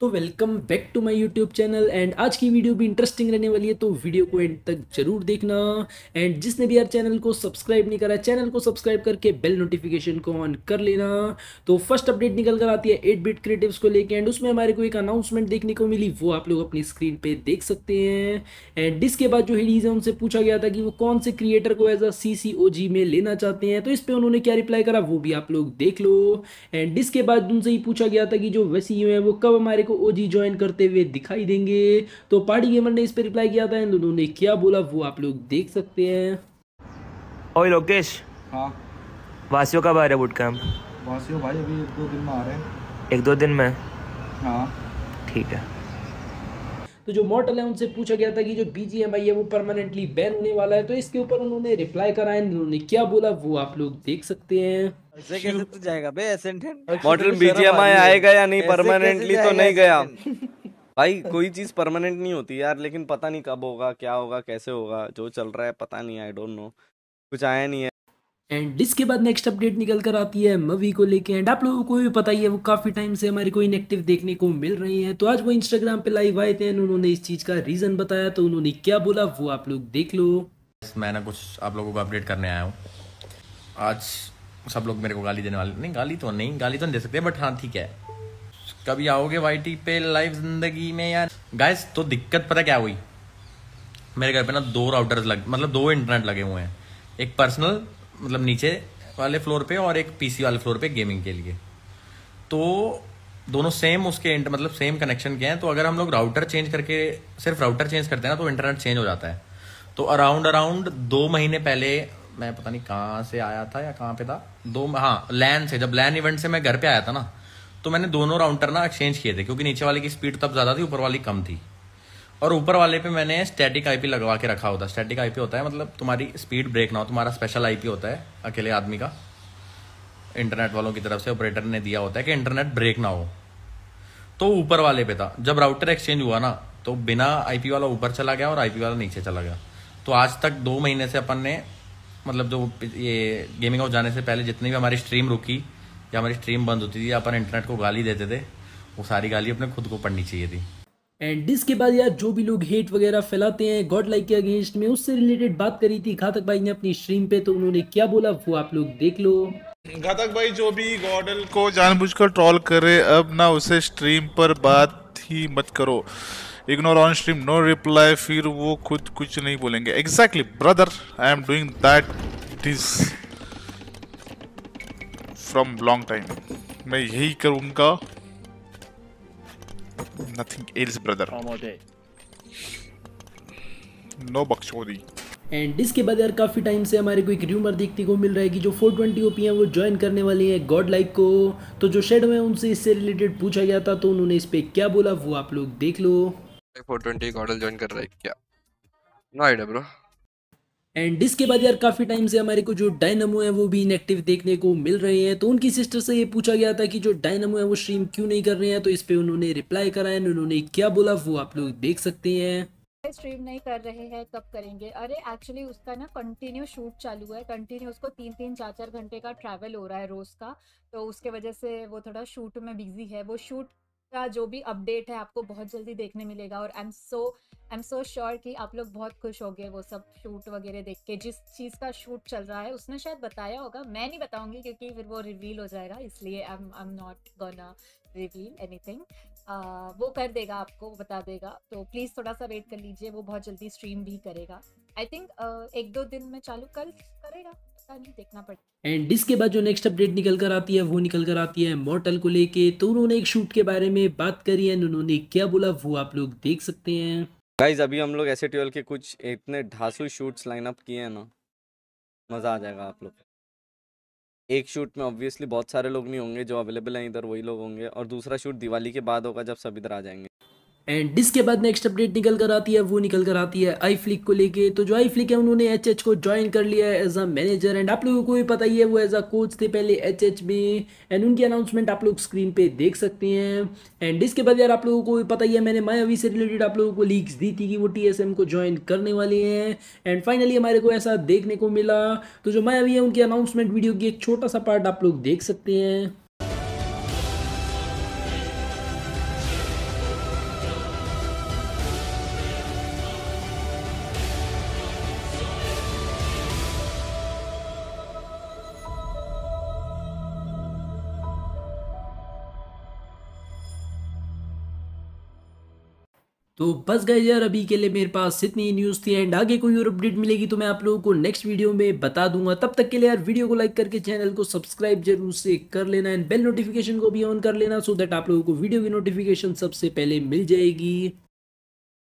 तो welcome back to my YouTube channel and आज की वीडियो भी इंटरेस्टिंग रहने वाली है तो वीडियो को एंड तक जरूर देखना एंड जिसने भी यार चैनल को सब्सक्राइब नहीं करा चैनल को सब्सक्राइब करके बेल नोटिफिकेशन को ऑन कर लेना तो फर्स्ट अपडेट निकल कर आती है एट बिट क्रिएटिव को लेकर एंड उसमें हमारे को एक अनाउंसमेंट देखने को मिली वो आप लोग अपनी स्क्रीन पर देख सकते हैं एंड इसके बाद जो हेडीज है उनसे पूछा गया था कि वो कौन से क्रिएटर को एज अ सी में लेना चाहते हैं तो इस पर उन्होंने क्या रिप्लाई करा वो भी आप लोग देख लो एंड इसके बाद उनसे ही पूछा गया था कि जो वैसी है वो कब हमारे को ओजी ज्वाइन करते हुए दिखाई देंगे तो पार्टी गेमर ने इस पर रिप्लाई किया था उन्होंने क्या बोला वो आप लोग देख सकते हैं ओए लोकेश हाँ वासियों कब आ है बूट कैम्प वासियों भाई अभी एक दो दिन में आ रहे हैं एक दो दिन में हाँ ठीक है तो जो मॉडल है उनसे पूछा गया था कि जो बी है वो परमानेंटली बैन होने वाला है तो इसके ऊपर उन्होंने रिप्लाई करा है उन्होंने क्या बोला वो आप लोग देख सकते हैं मॉडल तो बीजीएमआई तो आएगा या नहीं परमानेंटली तो नहीं गया भाई कोई चीज परमानेंट नहीं होती यार लेकिन पता नहीं कब होगा क्या होगा कैसे होगा जो चल रहा है पता नहीं आई डोंट नो कुछ आया नहीं है एंड इसके बाद नेक्स्ट अपडेट निकल कर आती है मवी को लेके एंड आप लोगों को भी पता ही है वो काफ़ी टाइम से हमारे को इनएक्टिव देखने को मिल रही हैं तो आज वो इंस्टाग्राम पे लाइव आए थे एंड उन्होंने इस चीज़ का रीज़न बताया तो उन्होंने क्या बोला वो आप लोग देख लो मैं ना कुछ आप लोगों को अपडेट करने आया हूँ आज सब लोग मेरे को गाली देने वाले नहीं गाली तो नहीं गाली तो नहीं दे सकते बट हाँ ठीक है कभी आओगे वाई पे लाइव जिंदगी में यार गाइस तो दिक्कत पता क्या हुई मेरे घर पे ना दो राउटर्स लग मतलब दो इंटरनेट लगे हुए हैं एक पर्सनल मतलब नीचे वाले फ्लोर पे और एक पीसी वाले फ्लोर पे गेमिंग के लिए तो दोनों सेम उसके मतलब सेम कनेक्शन के हैं तो अगर हम लोग राउटर चेंज करके सिर्फ राउटर चेंज करते हैं ना तो इंटरनेट चेंज हो जाता है तो अराउंड अराउंड दो महीने पहले मैं पता नहीं कहाँ से आया था या कहाँ पे था दो हाँ लैन से जब लैन इवेंट से मैं घर पे आया था ना तो मैंने दोनों राउटर ना एक्सचेंज किए थे क्योंकि नीचे वाले की स्पीड तब ज़्यादा थी ऊपर वाली कम थी और ऊपर वाले पे मैंने स्टैटिक आईपी लगवा के रखा होता है स्टैटिक आईपी होता है मतलब तुम्हारी स्पीड ब्रेक ना हो तुम्हारा स्पेशल आईपी होता है अकेले आदमी का इंटरनेट वालों की तरफ से ऑपरेटर ने दिया होता है कि इंटरनेट ब्रेक ना हो तो ऊपर वाले पे था जब राउटर एक्सचेंज हुआ ना तो बिना आईपी वाला ऊपर चला गया और आईपी वाला नीचे चला गया तो आज तक दो महीने से अपन ने मतलब जो ये गेमिंग हाउस जाने से पहले जितनी भी हमारी स्ट्रीम रुकी या हमारी स्ट्रीम बंद होती थी अपन इंटरनेट को गाली देते थे वो सारी गाली अपने खुद को पढ़नी चाहिए थी एंड इसके बाद यार जो भी लोग हेट वगैरह फैलाते हैं गॉड लाइक के अगेंस्ट में उससे रिलेटेड बात करी थी घातक भाई ने अपनी स्ट्रीम पे तो उन्होंने क्या बोला वो आप लोग देख लो घातक भाई जो भी गॉडल को जानबूझकर ट्रॉल करे अब ना उसे स्ट्रीम पर बात ही मत करो ignore on stream no reply फिर वो खुद कुछ नहीं बोलेंगे exactly brother I am doing that is from long time मैं यही करूँगा Nothing else, brother. No bakchodi. And इसके बाद यार काफ़ी टाइम से हमारे को एक र्यूमर देखने को मिल रहा है कि जो 420 ट्वेंटी ओपी हैं वो ज्वाइन करने वाली हैं गॉड लाइक को तो जो शेड है उनसे इससे रिलेटेड पूछा गया था तो उन्होंने इस पर क्या बोला वो आप लोग देख लो 420 ट्वेंटी गॉडल ज्वाइन कर रहा है क्या नो आइडिया ब्रो एंड इसके बाद यार काफ़ी टाइम से हमारे को जो डायनमो है वो भी इनएक्टिव देखने को मिल रहे हैं तो उनकी सिस्टर से ये पूछा गया था कि जो डायनमो है वो स्ट्रीम क्यों नहीं कर रहे हैं तो इस पे उन्होंने रिप्लाई करा है उन्होंने क्या बोला वो आप लोग देख सकते हैं स्ट्रीम नहीं कर रहे हैं कब करेंगे अरे एक्चुअली उसका ना कंटिन्यू शूट चालू है कंटिन्यू उसको तीन तीन चार चार घंटे का ट्रैवल हो रहा है रोज का तो उसके वजह से वो थोड़ा शूट में बिजी है वो शूट का जो भी अपडेट है आपको बहुत जल्दी देखने मिलेगा और I am so I am so sure कि आप लोग बहुत खुश गए वो सब शूट वगैरह देख के जिस चीज़ का शूट चल रहा है उसने शायद बताया होगा मैं नहीं बताऊंगी क्योंकि फिर वो रिवील हो जाएगा इसलिए I am I am not gonna reveal anything वो कर देगा आपको बता देगा तो प्लीज़ थोड़ा सा वेट कर लीजिए वो बहुत जल्दी स्ट्रीम भी करेगा आई थिंक uh, एक दो दिन में चालू कल करेगा एंड इसके बाद जो नेक्स्ट अपडेट निकल कर आती है वो निकल कर आती है मॉर्टल को लेके तो उन्होंने एक शूट के बारे में बात करी एंड उन्होंने क्या बोला वो आप लोग देख सकते हैं गाइज अभी हम लोग ऐसे ट्वेल्व के कुछ इतने ढासू शूट्स अप किए हैं ना मज़ा आ जाएगा आप लोग एक शूट में ऑब्वियसली बहुत सारे लोग नहीं होंगे जो अवेलेबल हैं इधर वही लोग होंगे और दूसरा शूट दिवाली के बाद होगा जब सब इधर आ जाएंगे एंड इसके बाद नेक्स्ट अपडेट निकल कर आती है वो निकल कर आती है आई फ्लिक को लेके तो जो आई फ्लिक है उन्होंने एच एच को ज्वाइन कर लिया है एज अ मैनेजर एंड आप लोगों को भी पता ही है वो एज अ कोच थे पहले एच एच में एंड उनकी अनाउंसमेंट आप लोग स्क्रीन पे देख सकते हैं एंड इसके बाद यार आप लोगों को भी पता ही है मैंने मायावी से रिलेटेड आप लोगों को लीक्स दी थी कि वो टी एस एम को ज्वाइन करने वाले हैं एंड फाइनली हमारे को ऐसा देखने को मिला तो जो मायावी है उनकी अनाउंसमेंट वीडियो की एक छोटा सा पार्ट आप लोग देख सकते हैं तो बस गए यार अभी के लिए मेरे पास इतनी ही न्यूज़ थी एंड आगे कोई और अपडेट मिलेगी तो मैं आप लोगों को नेक्स्ट वीडियो में बता दूंगा तब तक के लिए यार वीडियो को लाइक करके चैनल को सब्सक्राइब जरूर से कर लेना एंड बेल नोटिफिकेशन को भी ऑन कर लेना सो दैट आप लोगों को वीडियो की नोटिफिकेशन सबसे पहले मिल जाएगी